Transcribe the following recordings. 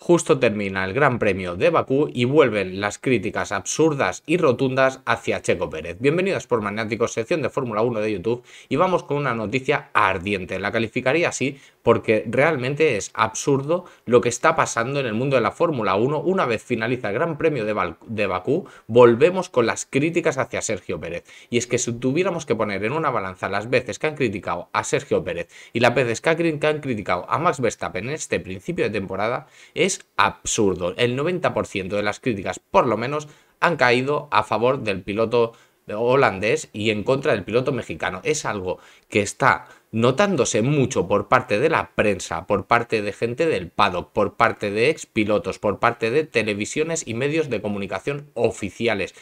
justo termina el Gran Premio de Bakú y vuelven las críticas absurdas y rotundas hacia Checo Pérez. Bienvenidos por Magnéticos, sección de Fórmula 1 de YouTube y vamos con una noticia ardiente. La calificaría así porque realmente es absurdo lo que está pasando en el mundo de la Fórmula 1. Una vez finaliza el Gran Premio de, de Bakú, volvemos con las críticas hacia Sergio Pérez. Y es que si tuviéramos que poner en una balanza las veces que han criticado a Sergio Pérez y las veces que han criticado a Max Verstappen en este principio de temporada, es es absurdo. El 90% de las críticas, por lo menos, han caído a favor del piloto holandés y en contra del piloto mexicano. Es algo que está notándose mucho por parte de la prensa, por parte de gente del paddock, por parte de expilotos, por parte de televisiones y medios de comunicación oficiales.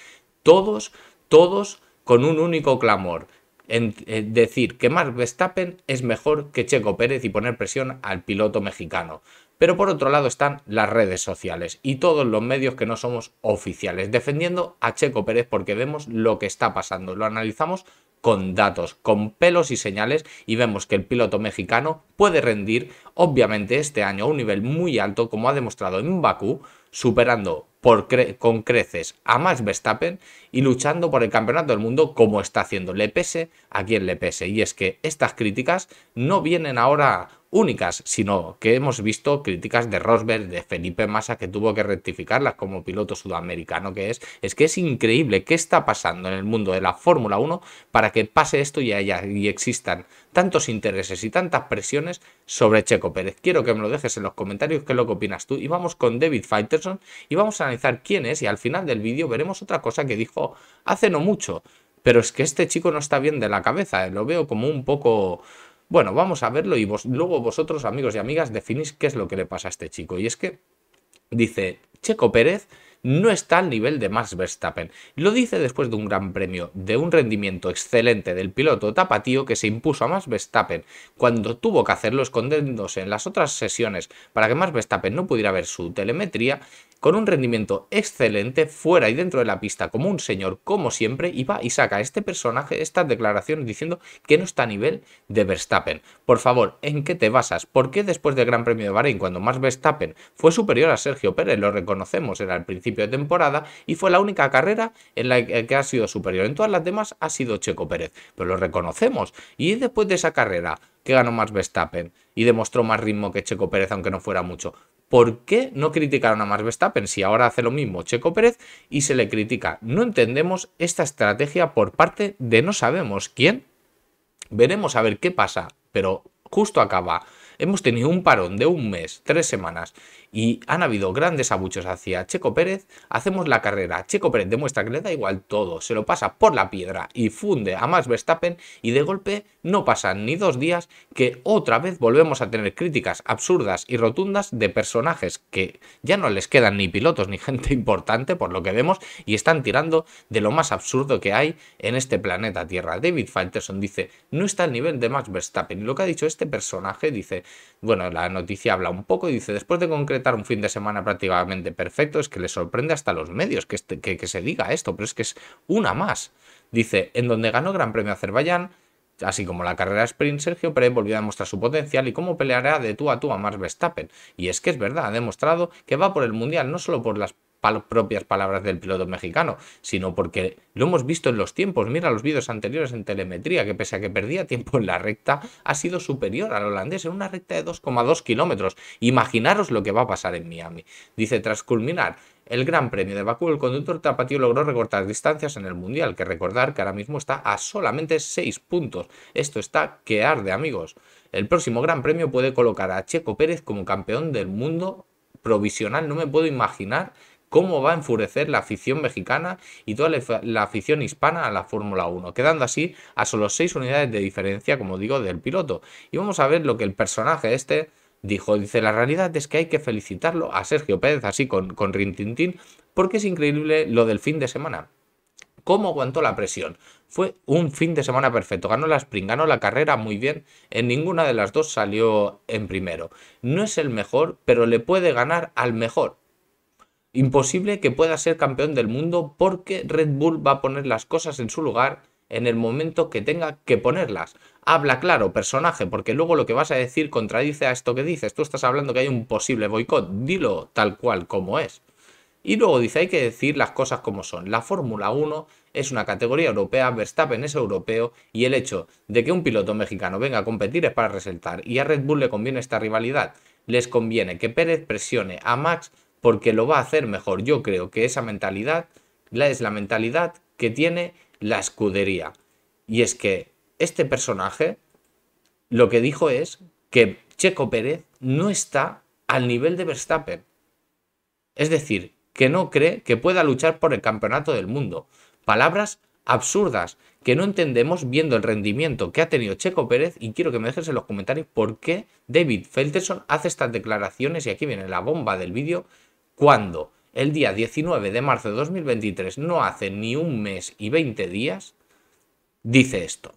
Todos, todos con un único clamor en, eh, decir que Mark Verstappen es mejor que Checo Pérez y poner presión al piloto mexicano. Pero por otro lado están las redes sociales y todos los medios que no somos oficiales, defendiendo a Checo Pérez porque vemos lo que está pasando, lo analizamos con datos, con pelos y señales y vemos que el piloto mexicano puede rendir obviamente este año a un nivel muy alto como ha demostrado en Bakú, superando con creces a Max Verstappen y luchando por el campeonato del mundo como está haciendo. Le pese a quien le pese. Y es que estas críticas no vienen ahora únicas, sino que hemos visto críticas de Rosberg, de Felipe Massa, que tuvo que rectificarlas como piloto sudamericano que es. Es que es increíble qué está pasando en el mundo de la Fórmula 1 para que pase esto y, haya, y existan tantos intereses y tantas presiones sobre Checo Pérez. Quiero que me lo dejes en los comentarios qué es lo que opinas tú. Y vamos con David fighterson y vamos a analizar quién es y al final del vídeo veremos otra cosa que dijo hace no mucho. Pero es que este chico no está bien de la cabeza, lo veo como un poco bueno, vamos a verlo y vos, luego vosotros, amigos y amigas, definís qué es lo que le pasa a este chico. Y es que dice, Checo Pérez no está al nivel de Max Verstappen. Lo dice después de un gran premio, de un rendimiento excelente del piloto tapatío que se impuso a Max Verstappen cuando tuvo que hacerlo escondiéndose en las otras sesiones para que Max Verstappen no pudiera ver su telemetría, con un rendimiento excelente fuera y dentro de la pista como un señor, como siempre, y va y saca este personaje estas declaraciones diciendo que no está a nivel de Verstappen. Por favor, ¿en qué te basas? ¿Por qué después del Gran Premio de Bahrein, cuando Max Verstappen fue superior a Sergio Pérez, lo reconocemos, era el principio de temporada y fue la única carrera en la que ha sido superior. En todas las demás ha sido Checo Pérez, pero lo reconocemos. Y después de esa carrera que ganó más Verstappen y demostró más ritmo que Checo Pérez, aunque no fuera mucho, ¿Por qué no criticaron a más Verstappen si ahora hace lo mismo Checo Pérez y se le critica? No entendemos esta estrategia por parte de no sabemos quién. Veremos a ver qué pasa, pero justo acaba Hemos tenido un parón de un mes, tres semanas, y han habido grandes abuchos hacia Checo Pérez. Hacemos la carrera. Checo Pérez demuestra que le da igual todo, se lo pasa por la piedra y funde a Max Verstappen. Y de golpe no pasan ni dos días que otra vez volvemos a tener críticas absurdas y rotundas de personajes que ya no les quedan ni pilotos ni gente importante, por lo que vemos, y están tirando de lo más absurdo que hay en este planeta Tierra. David Falterson dice: No está al nivel de Max Verstappen. Y lo que ha dicho este personaje dice: bueno, la noticia habla un poco y dice, después de concretar un fin de semana prácticamente perfecto, es que le sorprende hasta los medios que, este, que, se diga esto, pero es que es una más. Dice, en donde ganó Gran Premio Azerbaiyán, así como la carrera sprint, Sergio Pérez volvió a demostrar su potencial y cómo peleará de tú a tú a Max Verstappen. Y es que es verdad, ha demostrado que va por el Mundial, no solo por las propias palabras del piloto mexicano, sino porque lo hemos visto en los tiempos. Mira los vídeos anteriores en telemetría, que pese a que perdía tiempo en la recta, ha sido superior al holandés en una recta de 2,2 kilómetros. Imaginaros lo que va a pasar en Miami. Dice, tras culminar el Gran Premio de Bakú, el conductor tapatío logró recortar distancias en el Mundial, que recordar que ahora mismo está a solamente 6 puntos. Esto está que arde, amigos. El próximo Gran Premio puede colocar a Checo Pérez como campeón del mundo provisional. No me puedo imaginar cómo va a enfurecer la afición mexicana y toda la afición hispana a la Fórmula 1, quedando así a solo 6 unidades de diferencia, como digo, del piloto. Y vamos a ver lo que el personaje este dijo, dice, la realidad es que hay que felicitarlo a Sergio Pérez, así con, con Rintintín, porque es increíble lo del fin de semana. ¿Cómo aguantó la presión? Fue un fin de semana perfecto. Ganó la sprint, ganó la carrera muy bien. En ninguna de las dos salió en primero. No es el mejor, pero le puede ganar al mejor. Imposible que pueda ser campeón del mundo porque Red Bull va a poner las cosas en su lugar en el momento que tenga que ponerlas. Habla claro, personaje, porque luego lo que vas a decir contradice a esto que dices. Tú estás hablando que hay un posible boicot, dilo tal cual como es. Y luego dice, hay que decir las cosas como son. La Fórmula 1 es una categoría europea, Verstappen es europeo y el hecho de que un piloto mexicano venga a competir es para resaltar. Y a Red Bull le conviene esta rivalidad. Les conviene que Pérez presione a Max porque lo va a hacer mejor. Yo creo que esa mentalidad la es la mentalidad que tiene la escudería. Y es que este personaje lo que dijo es que Checo Pérez no está al nivel de Verstappen. Es decir, que no cree que pueda luchar por el campeonato del mundo. Palabras absurdas que no entendemos viendo el rendimiento que ha tenido Checo Pérez y quiero que me dejes en los comentarios por qué David Felterson hace estas declaraciones y aquí viene la bomba del vídeo cuando el día 19 de marzo de 2023, no hace ni un mes y 20 días, dice esto.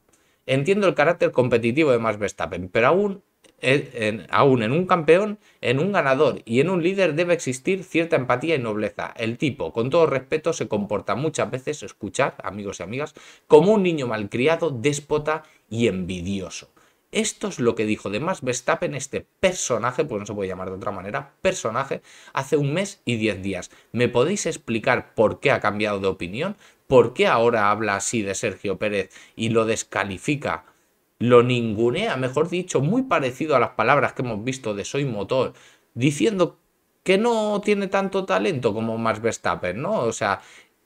Entiendo el carácter competitivo de Max Verstappen, pero aún eh, en, aún en un campeón, en un ganador y en un líder debe existir cierta empatía y nobleza. El tipo, con todo respeto, se comporta muchas veces, escuchar, amigos y amigas, como un niño malcriado, déspota y envidioso. Esto es lo que dijo de Max Verstappen, este personaje, pues no se puede llamar de otra manera, personaje, hace un mes y diez días. ¿Me podéis explicar por qué ha cambiado de opinión? ¿Por qué ahora habla así de Sergio Pérez y lo descalifica? Lo ningunea, mejor dicho, muy parecido a las palabras que hemos visto de Soy Motor, diciendo que no tiene tanto talento como Max Verstappen, ¿no? O sea,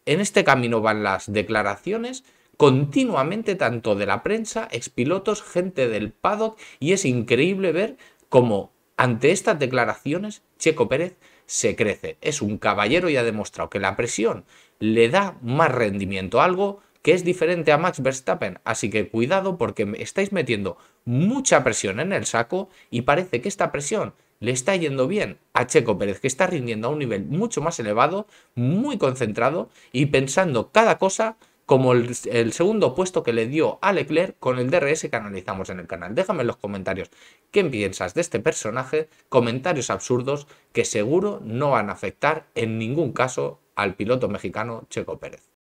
en este camino van las declaraciones continuamente tanto de la prensa, expilotos, gente del paddock y es increíble ver cómo ante estas declaraciones Checo Pérez se crece. Es un caballero y ha demostrado que la presión le da más rendimiento algo que es diferente a Max Verstappen, así que cuidado porque estáis metiendo mucha presión en el saco y parece que esta presión le está yendo bien a Checo Pérez, que está rindiendo a un nivel mucho más elevado, muy concentrado y pensando cada cosa como el, segundo puesto que le dio a Leclerc con el DRS que analizamos en el canal. Déjame en los comentarios qué piensas de este personaje, comentarios absurdos que seguro no van a afectar en ningún caso al piloto mexicano Checo Pérez.